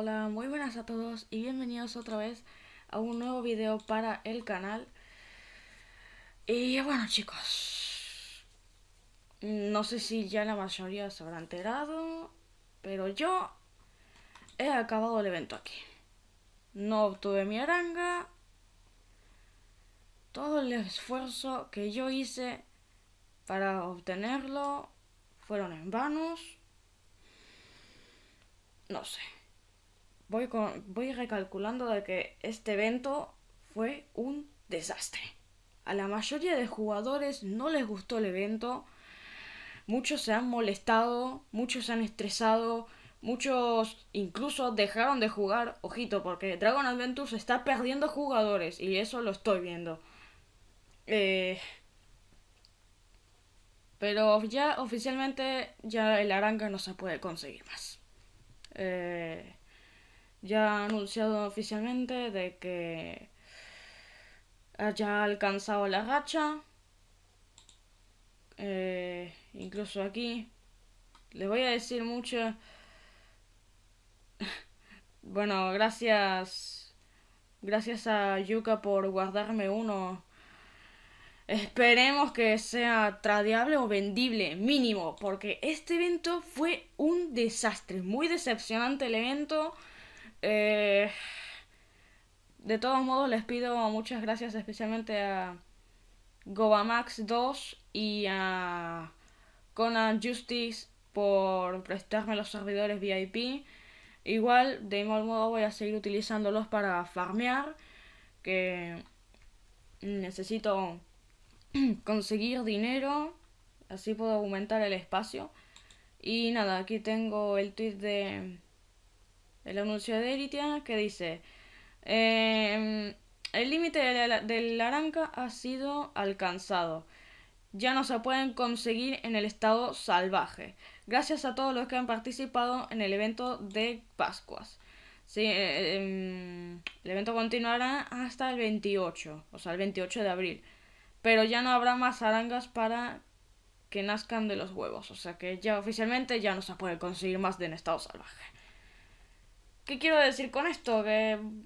Hola, muy buenas a todos y bienvenidos otra vez a un nuevo video para el canal. Y bueno chicos, no sé si ya la mayoría se habrá enterado, pero yo he acabado el evento aquí. No obtuve mi aranga. Todo el esfuerzo que yo hice para obtenerlo fueron en vanos. No sé voy, con, voy recalculando de que este evento fue un desastre. A la mayoría de jugadores no les gustó el evento. Muchos se han molestado, muchos se han estresado, muchos incluso dejaron de jugar. Ojito, porque Dragon Adventures está perdiendo jugadores y eso lo estoy viendo. Eh, pero ya oficialmente ya el aranga no se puede conseguir más. Eh, ya ha anunciado oficialmente de que haya alcanzado la racha. Eh, incluso aquí Le voy a decir mucho. bueno, gracias. Gracias a Yuka por guardarme uno. Esperemos que sea tradeable o vendible, mínimo, porque este evento fue un desastre, muy decepcionante el evento. Eh, de todos modos, les pido muchas gracias especialmente a Gobamax2 y a Conan Justice por prestarme los servidores VIP. Igual, de igual modo, voy a seguir utilizándolos para farmear, que necesito conseguir dinero, así puedo aumentar el espacio. Y nada, aquí tengo el tweet de el anuncio de Eritia que dice... Em, el límite del, la Aranca ha sido alcanzado. Ya no se pueden conseguir en el estado salvaje. Gracias a todos los que han participado en el evento de Pascuas. Sí, eh, em, el evento continuará hasta el 28, o sea, el 28 de abril. Pero ya no habrá más arangas para que nazcan de los huevos. O sea que ya oficialmente ya no se puede conseguir más de en estado salvaje. ¿Qué quiero decir con esto? Que... Mm,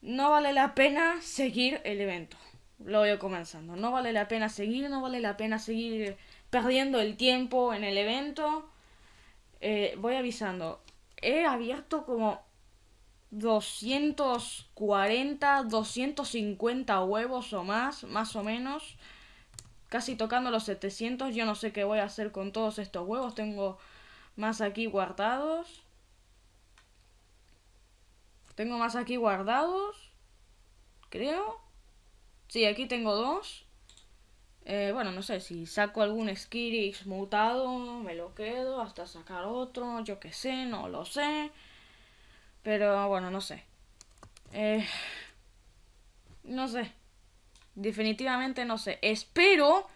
no vale la pena seguir el evento. Lo voy comenzando. No vale la pena seguir, no vale la pena seguir perdiendo el tiempo en el evento. Eh, voy avisando. He abierto como 240, 250 huevos o más, más o menos. Casi tocando los 700. Yo no sé qué voy a hacer con todos estos huevos. Tengo más aquí guardados. Tengo más aquí guardados, creo. Sí, aquí tengo dos. Eh, bueno, no sé, si saco algún Skirix mutado, me lo quedo hasta sacar otro, yo qué sé, no lo sé. Pero bueno, no sé. Eh, no sé. Definitivamente no sé. Espero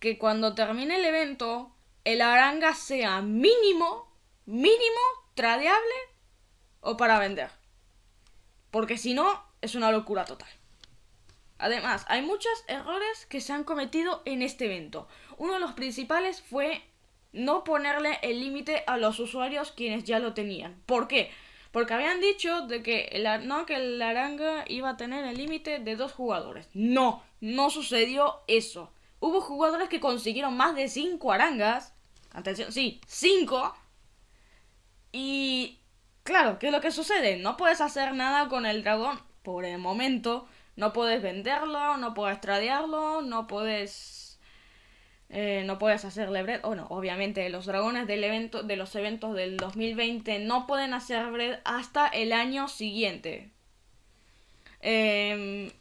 que cuando termine el evento, el aranga sea mínimo, mínimo, tradeable o para vender. Porque si no, es una locura total. Además, hay muchos errores que se han cometido en este evento. Uno de los principales fue no ponerle el límite a los usuarios quienes ya lo tenían. ¿Por qué? Porque habían dicho de que el, no, que el Aranga iba a tener el límite de dos jugadores. No, no sucedió eso. Hubo jugadores que consiguieron más de 5 arangas. Atención, sí, 5. Y claro, ¿qué es lo que sucede? No puedes hacer nada con el dragón por el momento. No puedes venderlo, no puedes tradearlo, no puedes... Eh, no puedes hacerle bread. Oh, no, obviamente los dragones del evento, de los eventos del 2020 no pueden hacer bread hasta el año siguiente. Eh,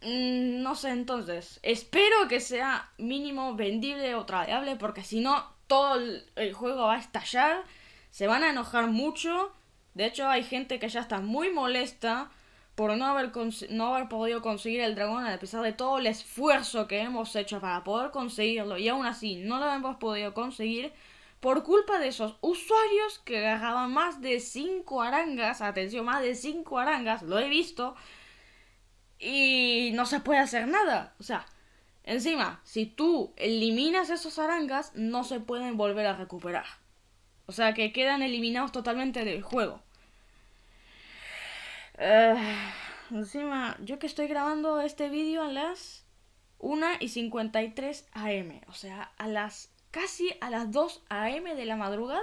Mm, no sé entonces. Espero que sea mínimo vendible o tradeable porque si no todo el, juego va a estallar. Se van a enojar mucho. De hecho hay gente que ya está muy molesta por no haber, no haber podido conseguir el dragón a pesar de todo el esfuerzo que hemos hecho para poder conseguirlo y aún así no lo hemos podido conseguir por culpa de esos usuarios que agarraban más de 5 arangas, atención, más de 5 arangas, lo he visto, y no se puede hacer nada. O sea, encima, si tú eliminas esos arangas, no se pueden volver a recuperar. O sea que quedan eliminados totalmente del juego. Eh, encima, yo que estoy grabando este vídeo a las 1 y 53 AM. O sea, a las casi a las 2 AM de la madrugada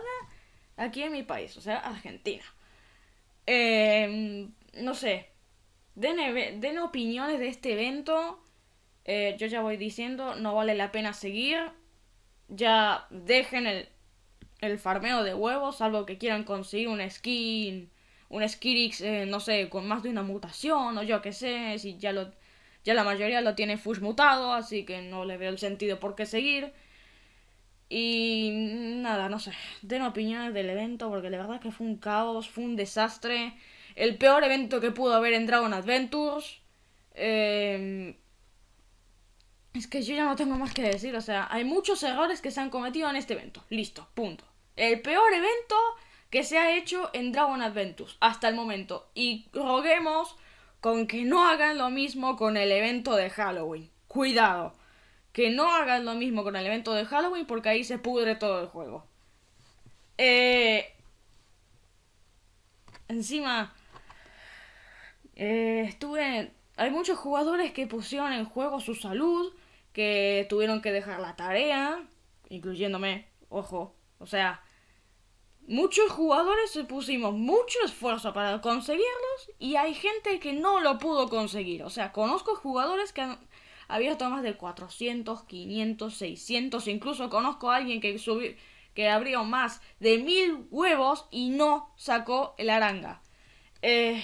aquí en mi país, o sea, Argentina. Eh, no sé, Den, opiniones de este evento. Eh, yo ya voy diciendo, no vale la pena seguir. Ya dejen el, el farmeo de huevos, salvo que quieran conseguir un skin, un Skirix, eh, no sé, con más de una mutación, o yo qué sé, si ya lo ya la mayoría lo tiene Fush mutado, así que no le veo el sentido por qué seguir. Y nada, no sé, den opiniones del evento porque la verdad es que fue un caos, fue un desastre el peor evento que pudo haber en Dragon Adventures. Em, es que yo ya no tengo más que decir, o sea, hay muchos errores que se han cometido en este evento. Listo, punto. El peor evento que se ha hecho en Dragon Adventures hasta el momento. Y roguemos con que no hagan lo mismo con el evento de Halloween. Cuidado, que no hagan lo mismo con el evento de Halloween porque ahí se pudre todo el juego. Eh, encima, eh, estuve. Hay muchos jugadores que pusieron en juego su salud, que tuvieron que dejar la tarea, incluyéndome, ojo. O sea, muchos jugadores pusimos mucho esfuerzo para conseguirlos y hay gente que no lo pudo conseguir. O sea, conozco jugadores que han abierto más de 400, 500, 600, incluso conozco a alguien que subió que abrió más de mil huevos y no sacó el aranga. Eh,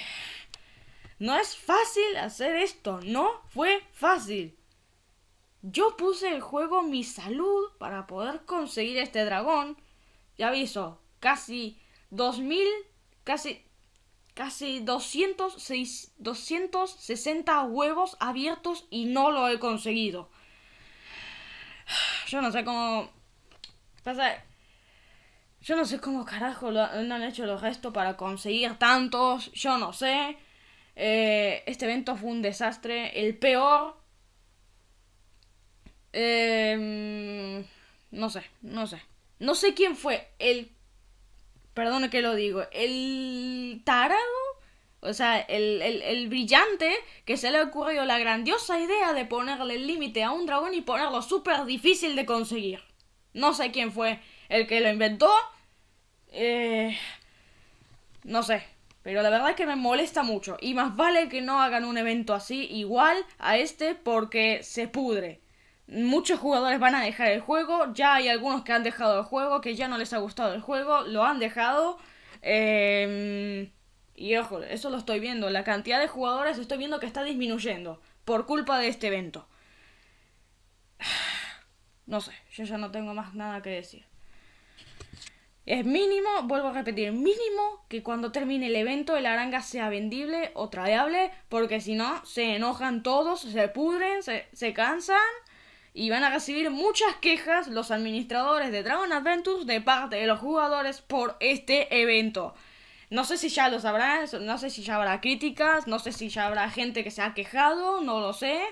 no es fácil hacer esto, no fue fácil. Yo puse en juego mi salud para poder conseguir este dragón. Ya aviso, casi 2000, casi casi seis 260 huevos abiertos y no lo he conseguido. Yo no sé cómo pasa yo no sé cómo carajo lo han hecho los restos para conseguir tantos, yo no sé. Eh, este evento fue un desastre, el peor. Em, no sé, no sé. No sé quién fue el... Perdone que lo digo. El tarado. O sea, el, brillante que se le ocurrió la grandiosa idea de ponerle el límite a un dragón y ponerlo súper difícil de conseguir. No sé quién fue el que lo inventó. Eh, no sé, pero la verdad es que me molesta mucho. Y más vale que no hagan un evento así igual a este porque se pudre. Muchos jugadores van a dejar el juego. Ya hay algunos que han dejado el juego, que ya no les ha gustado el juego. Lo han dejado. Em, y ojo, eso lo estoy viendo. La cantidad de jugadores estoy viendo que está disminuyendo por culpa de este evento. No sé, yo ya no tengo más nada que decir. Es mínimo, vuelvo a repetir, mínimo que cuando termine el evento el aranga sea vendible o tradeable, porque si no, se enojan todos, se pudren, se, cansan y van a recibir muchas quejas los administradores de Dragon Adventures de parte de los jugadores por este evento. No sé si ya lo sabrán, no sé si ya habrá críticas, no sé si ya habrá gente que se ha quejado, no lo sé.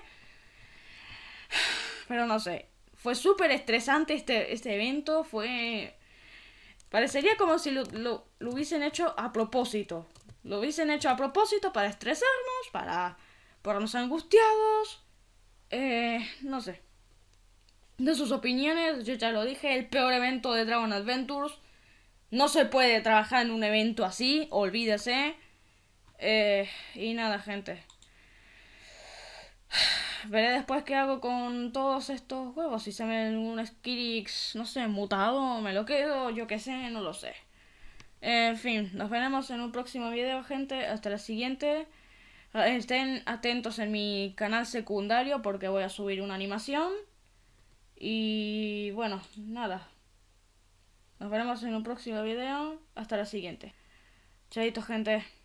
Pero no sé. Fue súper estresante este, este evento, fue Parecería como si lo, hubiesen hecho a propósito. Lo hubiesen hecho a propósito para estresarnos, para ponernos angustiados. Eh, no sé. De sus opiniones, yo ya lo dije, el peor evento de Dragon Adventures. No se puede trabajar en un evento así, olvídese. Eh, y nada, gente veré después qué hago con todos estos huevos. Si se me un Skirix, no sé, mutado, me lo quedo, yo qué sé, no lo sé. En fin, nos veremos en un próximo video, gente. Hasta la siguiente. Ah, estén atentos en mi canal secundario porque voy a subir una animación. Y bueno, nada. Nos veremos en un próximo video. Hasta la siguiente. Chaito, gente.